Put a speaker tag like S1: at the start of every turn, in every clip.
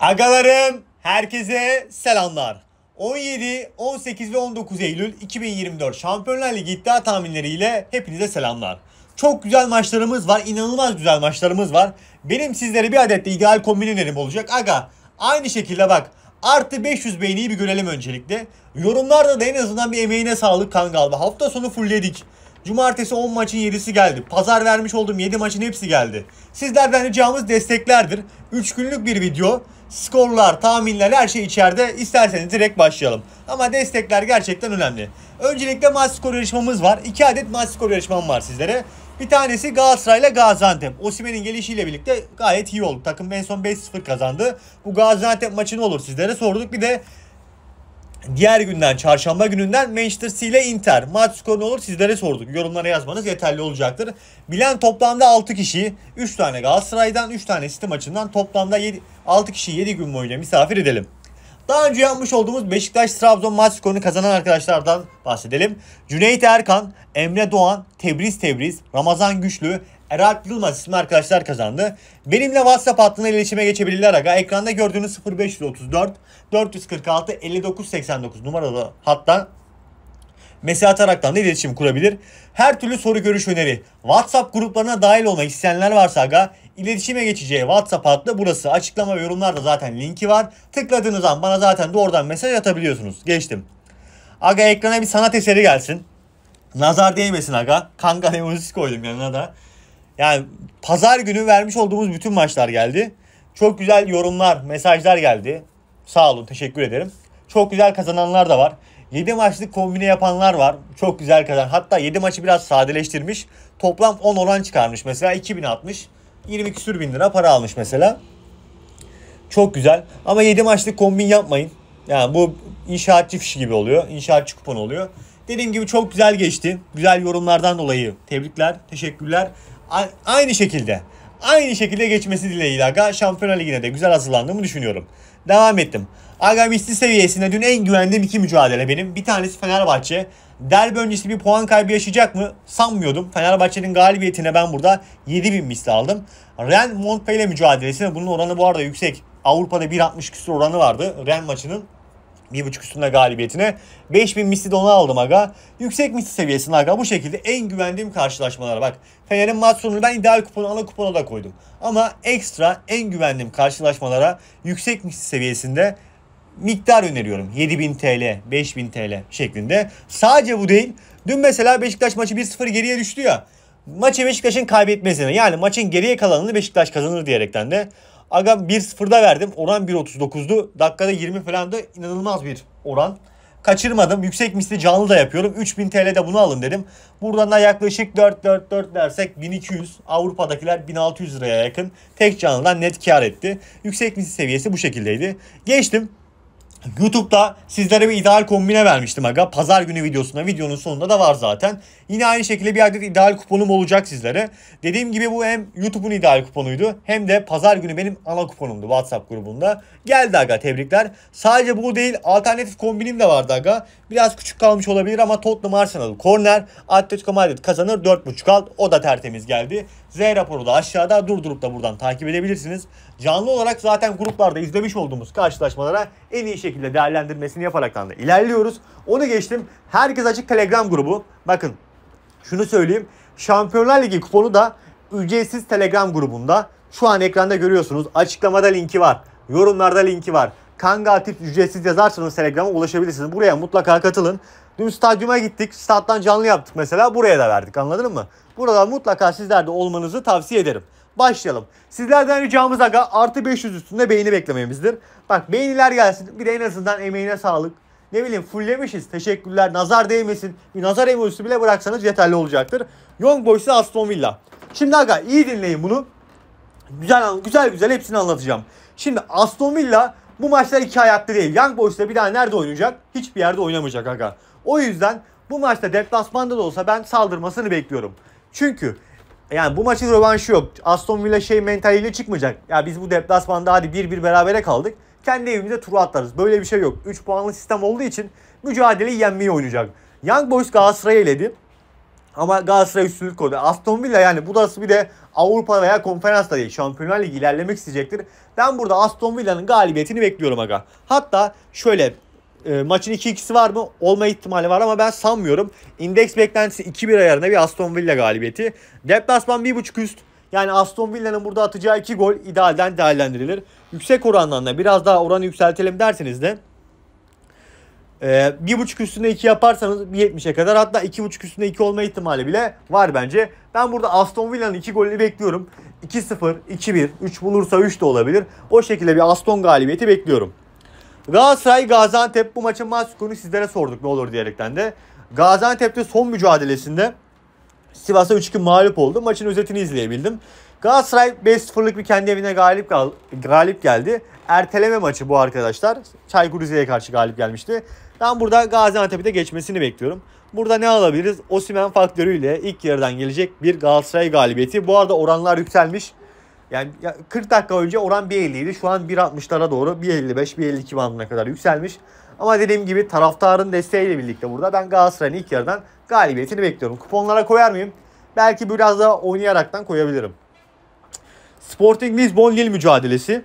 S1: Agalarım herkese selamlar. 17, 18 ve 19 Eylül 2024 Şampiyonlar Ligi iddia tahminleriyle hepinize selamlar. Çok güzel maçlarımız var, inanılmaz güzel maçlarımız var. Benim sizlere bir adet de ideal kombinelerim olacak. Aga aynı şekilde bak artı 500 beğeniyi bir görelim öncelikle. Yorumlarda da en azından bir emeğine sağlık kan galiba. Hafta sonu fullledik. Cumartesi 10 maçın 7'si geldi. Pazar vermiş olduğum 7 maçın hepsi geldi. Sizlerden ricamız desteklerdir. 3 günlük bir video. Skorlar, tahminler her şey içeride. İsterseniz direkt başlayalım. Ama destekler gerçekten önemli. Öncelikle maç skoru yarışmamız var. 2 adet maç skoru yarışmam var sizlere. Bir tanesi Galatasaray ile Gaziantep. Osimen'in gelişiyle birlikte gayet iyi oldu. Takım en son 5-0 kazandı. Bu Gaziantep maçı ne olur sizlere sorduk. Bir de diğer günden çarşamba gününden Manchester City ile Inter. Maç skoru ne olur sizlere sorduk. Yorumlara yazmanız yeterli olacaktır. Bilen toplamda 6 kişi 3 tane Galatasaray'dan 3 tane City maçından toplamda 7, 6 kişiyi 7 gün boyunca misafir edelim. Daha önce yapmış olduğumuz Beşiktaş-Trabzon maç skorunu kazanan arkadaşlardan bahsedelim. Cüneyt Erkan, Emre Doğan, Tebriz Tebriz, Ramazan Güçlü, Eralp Yılmaz isimli arkadaşlar kazandı. Benimle WhatsApp hattına iletişime geçebilirler aga. Ekranda gördüğünüz 0534 446 5989 numaralı hatta mesaj ataraktan da iletişim kurabilir. Her türlü soru görüş öneri. WhatsApp gruplarına dahil olmak isteyenler varsa aga iletişime geçeceği WhatsApp hattı burası. Açıklama ve yorumlarda zaten linki var. Tıkladığınız an bana zaten doğrudan mesaj atabiliyorsunuz. Geçtim. Aga ekrana bir sanat eseri gelsin. Nazar değmesin aga. Kanka emojisi koydum yanına da. Yani pazar günü vermiş olduğumuz bütün maçlar geldi. Çok güzel yorumlar, mesajlar geldi. Sağ olun, teşekkür ederim. Çok güzel kazananlar da var. 7 maçlık kombine yapanlar var. Çok güzel kazan. Hatta 7 maçı biraz sadeleştirmiş. Toplam 10 oran çıkarmış. Mesela 2000 atmış. 20 küsür bin lira para almış mesela. Çok güzel. Ama 7 maçlık kombin yapmayın. Yani bu inşaatçı fişi gibi oluyor. İnşaatçı kupon oluyor. Dediğim gibi çok güzel geçti. Güzel yorumlardan dolayı tebrikler, teşekkürler aynı şekilde aynı şekilde geçmesi dileğiyle aga Şampiyonlar Ligi'ne de güzel hazırlandığımı düşünüyorum. Devam ettim. Aga misli seviyesinde dün en güvendiğim iki mücadele benim. Bir tanesi Fenerbahçe. Derbi öncesi bir puan kaybı yaşayacak mı? Sanmıyordum. Fenerbahçe'nin galibiyetine ben burada 7000 misli aldım. Ren Montpellier mücadelesine bunun oranı bu arada yüksek. Avrupa'da 1.60 küsur oranı vardı Ren maçının buçuk üstünde galibiyetine. 5000 misli de onu aldım aga. Yüksek misli seviyesinde aga. Bu şekilde en güvendiğim karşılaşmalara bak. Fener'in maç sonunu ben ideal kuponu ana kupona da koydum. Ama ekstra en güvendiğim karşılaşmalara yüksek misli seviyesinde miktar öneriyorum. 7000 TL, 5000 TL şeklinde. Sadece bu değil. Dün mesela Beşiktaş maçı 1-0 geriye düştü ya. Maçı Beşiktaş'ın kaybetmesine yani maçın geriye kalanını Beşiktaş kazanır diyerekten de Aga 1-0'da verdim. Oran 1.39'du. Dakikada 20 falan da inanılmaz bir oran. Kaçırmadım. Yüksek misli canlı da yapıyorum. 3000 TL'de bunu alın dedim. Buradan da yaklaşık 4-4-4 dersek 1200. Avrupa'dakiler 1600 liraya yakın. Tek canlıdan net kar etti. Yüksek misli seviyesi bu şekildeydi. Geçtim. YouTube'da sizlere bir ideal kombine vermiştim aga. Pazar günü videosunda videonun sonunda da var zaten. Yine aynı şekilde bir adet ideal kuponum olacak sizlere. Dediğim gibi bu hem YouTube'un ideal kuponuydu hem de pazar günü benim ana kuponumdu WhatsApp grubunda. Geldi aga tebrikler. Sadece bu değil alternatif kombinim de vardı aga. Biraz küçük kalmış olabilir ama Tottenham Arsenal corner Atletico Madrid kazanır 4.5 alt o da tertemiz geldi. Z raporu da aşağıda durdurup da buradan takip edebilirsiniz canlı olarak zaten gruplarda izlemiş olduğumuz karşılaşmalara en iyi şekilde değerlendirmesini yaparaktan da ilerliyoruz. Onu geçtim. Herkes Açık Telegram grubu. Bakın şunu söyleyeyim. Şampiyonlar Ligi kuponu da ücretsiz Telegram grubunda. Şu an ekranda görüyorsunuz. Açıklamada linki var. Yorumlarda linki var. Kanga Atif ücretsiz yazarsanız Telegram'a ulaşabilirsiniz. Buraya mutlaka katılın. Dün stadyuma gittik. Stat'tan canlı yaptık mesela. Buraya da verdik anladın mı? Burada mutlaka sizler de olmanızı tavsiye ederim başlayalım. Sizlerden ricamız aga artı 500 üstünde beğeni beklememizdir. Bak beğeniler gelsin bir de en azından emeğine sağlık. Ne bileyim fulllemişiz. Teşekkürler. Nazar değmesin. Bir nazar emojisi bile bıraksanız yeterli olacaktır. Young Boys'la Aston Villa. Şimdi aga iyi dinleyin bunu. Güzel güzel güzel hepsini anlatacağım. Şimdi Aston Villa bu maçlar iki ayaklı değil. Young Boys'la bir daha nerede oynayacak? Hiçbir yerde oynamayacak aga. O yüzden bu maçta deplasmanda da olsa ben saldırmasını bekliyorum. Çünkü yani bu maçın rövanşı yok. Aston Villa şey mentaliyle çıkmayacak. Ya biz bu deplasmanda hadi 1-1 berabere kaldık. Kendi evimize turu atlarız. Böyle bir şey yok. 3 puanlı sistem olduğu için mücadeleyi yenmeyi oynayacak. Young Boys Galatasaray'ı eledi. Ama Galatasaray üstünlük koydu. Aston Villa yani bu da bir de Avrupa veya konferans da değil. Şampiyonlar Ligi ilerlemek isteyecektir. Ben burada Aston Villa'nın galibiyetini bekliyorum aga. Hatta şöyle e, maçın 2-2'si var mı? Olma ihtimali var ama ben sanmıyorum. İndeks beklentisi 2-1 ayarında bir Aston Villa galibiyeti. Deplasman 1.5 üst. Yani Aston Villa'nın burada atacağı 2 gol idealden değerlendirilir. Yüksek oranlarına biraz daha oranı yükseltelim derseniz de e, bir buçuk üstünde 2 yaparsanız 70'e kadar hatta iki buçuk üstüne 2 olma ihtimali bile var bence. Ben burada Aston Villa'nın 2 golünü bekliyorum. 2-0, 2-1, 3 bulursa 3 de olabilir. O şekilde bir Aston galibiyeti bekliyorum. Galatasaray Gaziantep bu maçın maç skorunu sizlere sorduk ne olur diyerekten de. Gaziantep'te son mücadelesinde Sivas'a 3-2 mağlup oldu. Maçın özetini izleyebildim. Galatasaray 5-0'lık bir kendi evine galip gal galip geldi. Erteleme maçı bu arkadaşlar. Çaykur Rize'ye karşı galip gelmişti. Ben burada Gaziantep'i de geçmesini bekliyorum. Burada ne alabiliriz? Osimen faktörüyle ilk yarıdan gelecek bir Galatasaray galibiyeti. Bu arada oranlar yükselmiş. Yani 40 dakika önce oran 1.50 idi. Şu an 1.60'lara doğru 1.55, 1.52 bandına kadar yükselmiş. Ama dediğim gibi taraftarın desteğiyle birlikte burada ben Galatasaray'ın ilk yarıdan galibiyetini bekliyorum. Kuponlara koyar mıyım? Belki biraz daha oynayaraktan koyabilirim. Sporting Lisbon-Lille mücadelesi.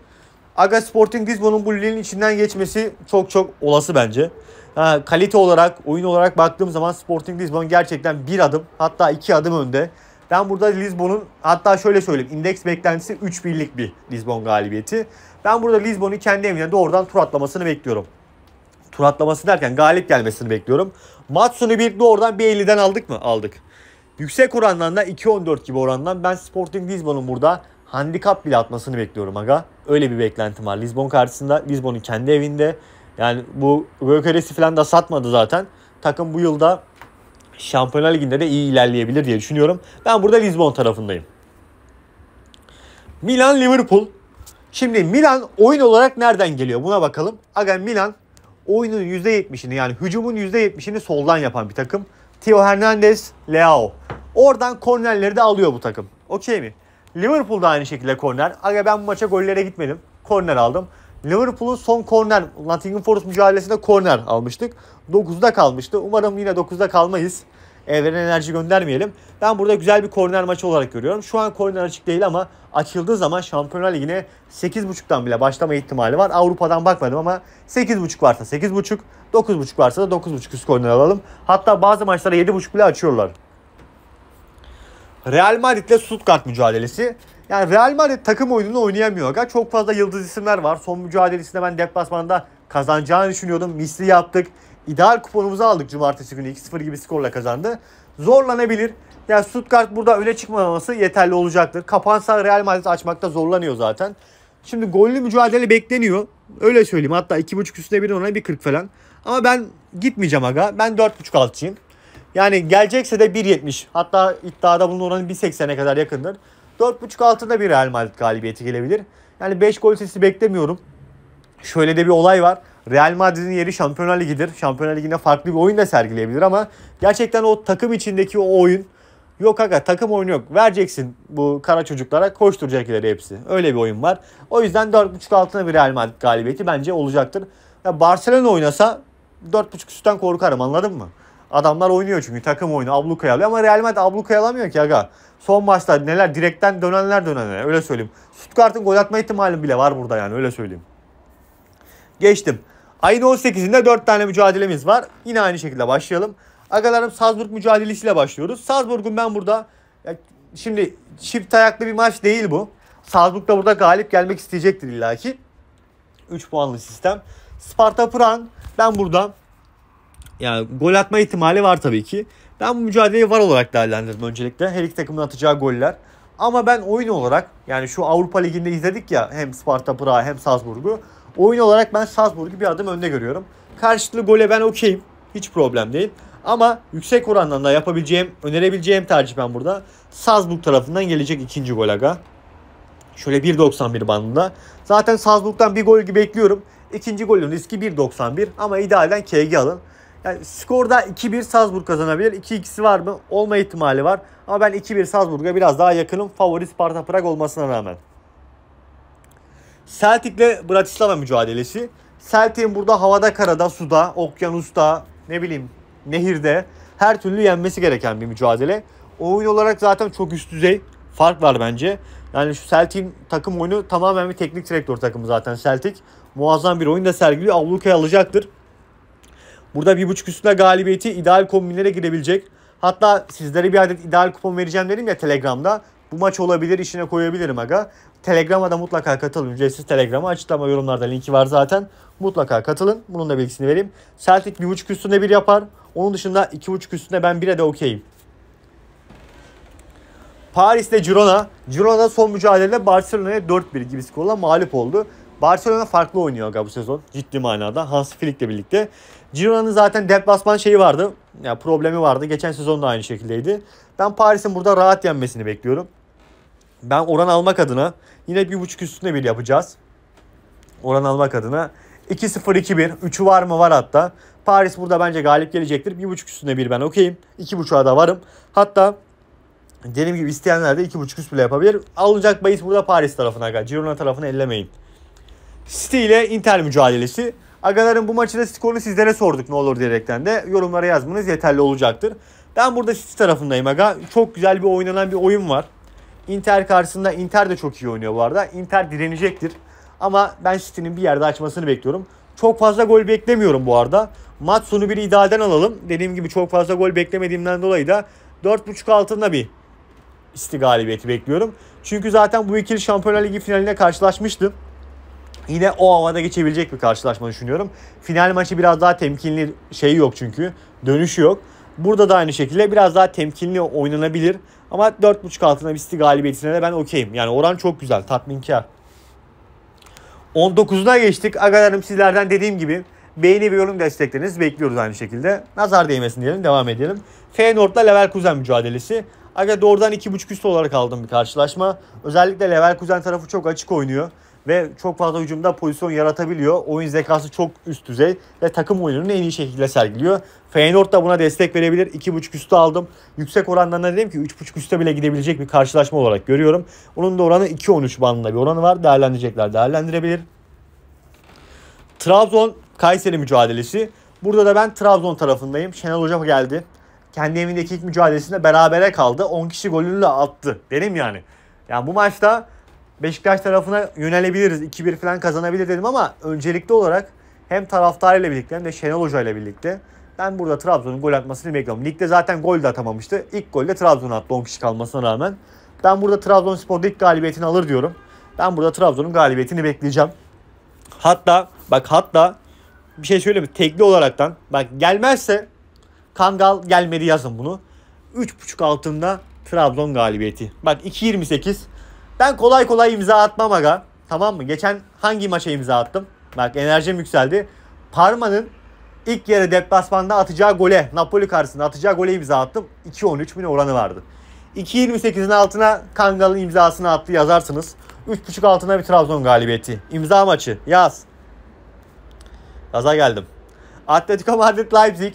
S1: Aga Sporting Lisbon'un bu Lille'in içinden geçmesi çok çok olası bence. Ha, kalite olarak, oyun olarak baktığım zaman Sporting Lisbon gerçekten bir adım hatta iki adım önde. Ben burada Lisbon'un hatta şöyle söyleyeyim indeks beklentisi 3 birlik bir Lisbon galibiyeti. Ben burada Lisbon'u kendi evine doğrudan tur atlamasını bekliyorum. Tur atlaması derken galip gelmesini bekliyorum. Maç bir doğrudan bir 50'den aldık mı? Aldık. Yüksek orandan da 2.14 gibi orandan ben Sporting Lisbon'un burada handikap bile atmasını bekliyorum aga. Öyle bir beklentim var. Lisbon karşısında Lisbon'un kendi evinde yani bu Gökeresi falan da satmadı zaten. Takım bu yılda Şampiyonlar Ligi'nde de iyi ilerleyebilir diye düşünüyorum. Ben burada Lisbon tarafındayım. Milan Liverpool. Şimdi Milan oyun olarak nereden geliyor? Buna bakalım. Aga Milan oyunun %70'ini yani hücumun %70'ini soldan yapan bir takım. Theo Hernandez, Leao. Oradan kornerleri de alıyor bu takım. Okey mi? Liverpool da aynı şekilde korner. Aga ben bu maça gollere gitmedim. Korner aldım. Liverpool'un son korner, Nottingham Forest mücadelesinde korner almıştık. 9'da kalmıştı. Umarım yine 9'da kalmayız. Evrene enerji göndermeyelim. Ben burada güzel bir korner maçı olarak görüyorum. Şu an korner açık değil ama açıldığı zaman Şampiyonlar Ligi'ne 8.5'tan bile başlama ihtimali var. Avrupa'dan bakmadım ama 8.5 varsa 8.5, 9.5 varsa da 9.5 üst korner alalım. Hatta bazı maçlara 7.5 bile açıyorlar. Real Madrid ile Stuttgart mücadelesi. Yani Real Madrid takım oyununu oynayamıyor. Aga. Çok fazla yıldız isimler var. Son mücadelesinde ben deplasmanda kazanacağını düşünüyordum. Misli yaptık. İdeal kuponumuzu aldık cumartesi günü. 2-0 gibi skorla kazandı. Zorlanabilir. Yani Stuttgart burada öne çıkmaması yeterli olacaktır. Kapansa Real Madrid açmakta zorlanıyor zaten. Şimdi gollü mücadele bekleniyor. Öyle söyleyeyim. Hatta 2.5 üstüne 1 ona 1.40 falan. Ama ben gitmeyeceğim aga. Ben 4.5 altçıyım. Yani gelecekse de 1.70. Hatta iddiada bunun oranı 1.80'e kadar yakındır. 4.5 altında bir Real Madrid galibiyeti gelebilir. Yani 5 gol sesi beklemiyorum. Şöyle de bir olay var. Real Madrid'in yeri Şampiyonlar Ligi'dir. Şampiyonlar Ligi'nde farklı bir oyun da sergileyebilir ama gerçekten o takım içindeki o oyun Yok aga takım oyunu yok. Vereceksin bu kara çocuklara koşturacak ileri hepsi. Öyle bir oyun var. O yüzden 4.5 altına bir Real Madrid galibiyeti bence olacaktır. Ya Barcelona oynasa 4.5 üstten korkarım anladın mı? Adamlar oynuyor çünkü takım oyunu abluka yalıyor ama Real Madrid abluka yalamıyor ki aga. Son maçta neler direkten dönenler dönenler öyle söyleyeyim. Stuttgart'ın gol atma ihtimali bile var burada yani öyle söyleyeyim. Geçtim. Ayın 18'inde 4 tane mücadelemiz var. Yine aynı şekilde başlayalım. Agalarım Salzburg mücadelesiyle başlıyoruz. Salzburg'un ben burada ya şimdi çift ayaklı bir maç değil bu. Salzburg da burada galip gelmek isteyecektir illaki. 3 puanlı sistem. Sparta Pran ben burada yani gol atma ihtimali var tabii ki. Ben bu mücadeleyi var olarak değerlendirdim öncelikle. Her iki takımın atacağı goller. Ama ben oyun olarak yani şu Avrupa Ligi'nde izledik ya hem Sparta Praha hem Salzburg'u. Oyun olarak ben Salzburg'u bir adım önde görüyorum. Karşılıklı gole ben okeyim. Hiç problem değil. Ama yüksek orandan da yapabileceğim, önerebileceğim tercih ben burada. Salzburg tarafından gelecek ikinci gol aga. Şöyle 1.91 bandında. Zaten Salzburg'dan bir gol gibi bekliyorum. İkinci golün riski 1.91 ama idealden KG alın. Yani skorda 2-1 Salzburg kazanabilir. 2-2'si var mı? Olma ihtimali var. Ama ben 2-1 Salzburg'a biraz daha yakınım. Favori Sparta Prag olmasına rağmen. Celtic'le Bratislava mücadelesi. Celtic'in burada havada, karada, suda, okyanusta, ne bileyim nehirde her türlü yenmesi gereken bir mücadele. Oyun olarak zaten çok üst düzey fark var bence. Yani şu Celtic'in takım oyunu tamamen bir teknik direktör takımı zaten Celtic. Muazzam bir oyun da sergiliyor. Avluka'yı alacaktır. Burada bir buçuk üstüne galibiyeti ideal kombinlere girebilecek. Hatta sizlere bir adet ideal kupon vereceğim dedim ya Telegram'da. Bu maç olabilir işine koyabilirim aga. Telegram'a da mutlaka katılın. Ücretsiz Telegram'a açıklama yorumlarda linki var zaten. Mutlaka katılın. Bunun da bilgisini vereyim. Celtic buçuk üstünde bir yapar. Onun dışında iki buçuk üstünde ben 1'e de okeyim. Paris'te Girona. Girona son mücadelede Barcelona'ya 4-1 gibi skorla mağlup oldu. Barcelona farklı oynuyor aga bu sezon. Ciddi manada. Hans Flick'le birlikte. Girona'nın zaten deplasman şeyi vardı. Ya yani problemi vardı. Geçen sezon da aynı şekildeydi. Ben Paris'in burada rahat yenmesini bekliyorum. Ben oran almak adına yine bir buçuk üstüne bir yapacağız. Oran almak adına 2-0-2-1. üçü var mı? Var hatta. Paris burada bence galip gelecektir. Bir buçuk üstüne bir ben okeyim. 2.5'a da varım. Hatta dediğim gibi isteyenler de buçuk üst bile yapabilir. Alınacak bahis burada Paris tarafına. Girona tarafını ellemeyin. City ile Inter mücadelesi. Agaların bu maçı da skorunu sizlere sorduk ne olur diyerekten de yorumlara yazmanız yeterli olacaktır. Ben burada City tarafındayım aga. Çok güzel bir oynanan bir oyun var. Inter karşısında Inter de çok iyi oynuyor bu arada. Inter direnecektir. Ama ben City'nin bir yerde açmasını bekliyorum. Çok fazla gol beklemiyorum bu arada. Maç sonu bir idealden alalım. Dediğim gibi çok fazla gol beklemediğimden dolayı da 4.5 altında bir City galibiyeti bekliyorum. Çünkü zaten bu ikili Şampiyonlar Ligi finaline karşılaşmıştı yine o havada geçebilecek bir karşılaşma düşünüyorum. Final maçı biraz daha temkinli şey yok çünkü. Dönüşü yok. Burada da aynı şekilde biraz daha temkinli oynanabilir. Ama 4.5 altına Misli galibiyetine de ben okeyim. Yani oran çok güzel, tatminkar. 19'una geçtik. Agalarım sizlerden dediğim gibi beğeni ve yorum desteklerinizi bekliyoruz aynı şekilde. Nazar değmesin diyelim, devam edelim. Feyenoord'la Leverkusen mücadelesi. Aga doğrudan 2.5 üstü olarak aldım bir karşılaşma. Özellikle Leverkusen tarafı çok açık oynuyor ve çok fazla hücumda pozisyon yaratabiliyor. Oyun zekası çok üst düzey ve takım oyununu en iyi şekilde sergiliyor. Feyenoord da buna destek verebilir. 2.5 üstü aldım. Yüksek oranlarına dedim ki 3.5 üstte bile gidebilecek bir karşılaşma olarak görüyorum. Onun da oranı 2.13 bandında bir oranı var. Değerlendirecekler değerlendirebilir. Trabzon Kayseri mücadelesi. Burada da ben Trabzon tarafındayım. Şenol Hoca geldi. Kendi evindeki ilk mücadelesinde berabere kaldı. 10 kişi golünü attı. Dedim yani. Yani bu maçta Beşiktaş tarafına yönelebiliriz. 2-1 falan kazanabilir dedim ama öncelikli olarak hem taraftarıyla birlikte hem de Şenol Hoca ile birlikte ben burada Trabzon'un gol atmasını bekliyorum. Ligde zaten gol de atamamıştı. İlk golde Trabzon attı 10 kişi kalmasına rağmen. Ben burada Trabzonspor'da ilk galibiyetini alır diyorum. Ben burada Trabzon'un galibiyetini bekleyeceğim. Hatta bak hatta bir şey söyleyeyim mi? Tekli olaraktan bak gelmezse Kangal gelmedi yazın bunu. 3.5 altında Trabzon galibiyeti. Bak 2.28 ben kolay kolay imza atmam aga. Tamam mı? Geçen hangi maça imza attım? Bak enerjim yükseldi. Parma'nın ilk yarı deplasmanda atacağı gole, Napoli karşısında atacağı gole imza attım. 2-13 bin oranı vardı. 2.28'in altına Kangal'ın imzasını attı yazarsınız. 3.5 altına bir Trabzon galibiyeti. İmza maçı yaz. Yaza geldim. Atletico Madrid Leipzig.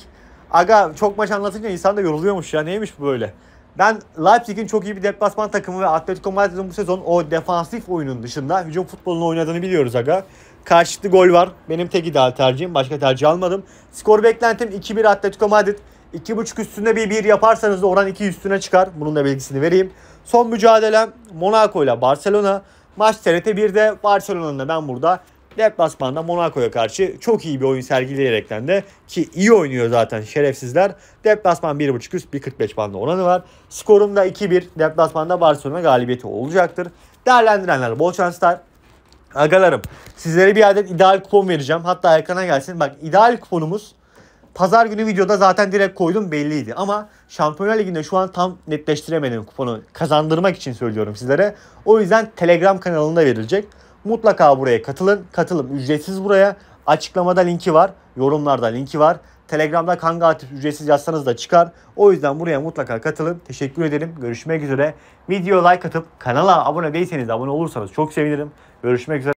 S1: Aga çok maç anlatınca insan da yoruluyormuş ya. Neymiş bu böyle? Ben Leipzig'in çok iyi bir deplasman takımı ve Atletico Madrid'in bu sezon o defansif oyunun dışında hücum futbolunu oynadığını biliyoruz aga. Karşılıklı gol var. Benim tek ideal tercihim. Başka tercih almadım. Skor beklentim 2-1 Atletico Madrid. 2.5 üstünde bir 1 yaparsanız da oran 2 üstüne çıkar. Bunun da bilgisini vereyim. Son mücadele Monaco ile Barcelona. Maç TRT 1'de Barcelona'nın da ben burada deplasmanda Monaco'ya karşı çok iyi bir oyun sergileyerekten de ki iyi oynuyor zaten şerefsizler. Deplasman 1.5 üst 1.45 bandı oranı var. Skorumda 2-1 deplasmanda Barcelona galibiyeti olacaktır. Değerlendirenler bol şanslar. Agalarım sizlere bir adet ideal kupon vereceğim. Hatta ekrana gelsin. Bak ideal kuponumuz Pazar günü videoda zaten direkt koydum belliydi. Ama Şampiyonlar Ligi'nde şu an tam netleştiremedim kuponu. Kazandırmak için söylüyorum sizlere. O yüzden Telegram kanalında verilecek. Mutlaka buraya katılın. Katılım ücretsiz buraya. Açıklamada linki var. Yorumlarda linki var. Telegram'da Kanga atıp ücretsiz yazsanız da çıkar. O yüzden buraya mutlaka katılın. Teşekkür ederim. Görüşmek üzere. Video like atıp kanala abone değilseniz de abone olursanız çok sevinirim. Görüşmek üzere.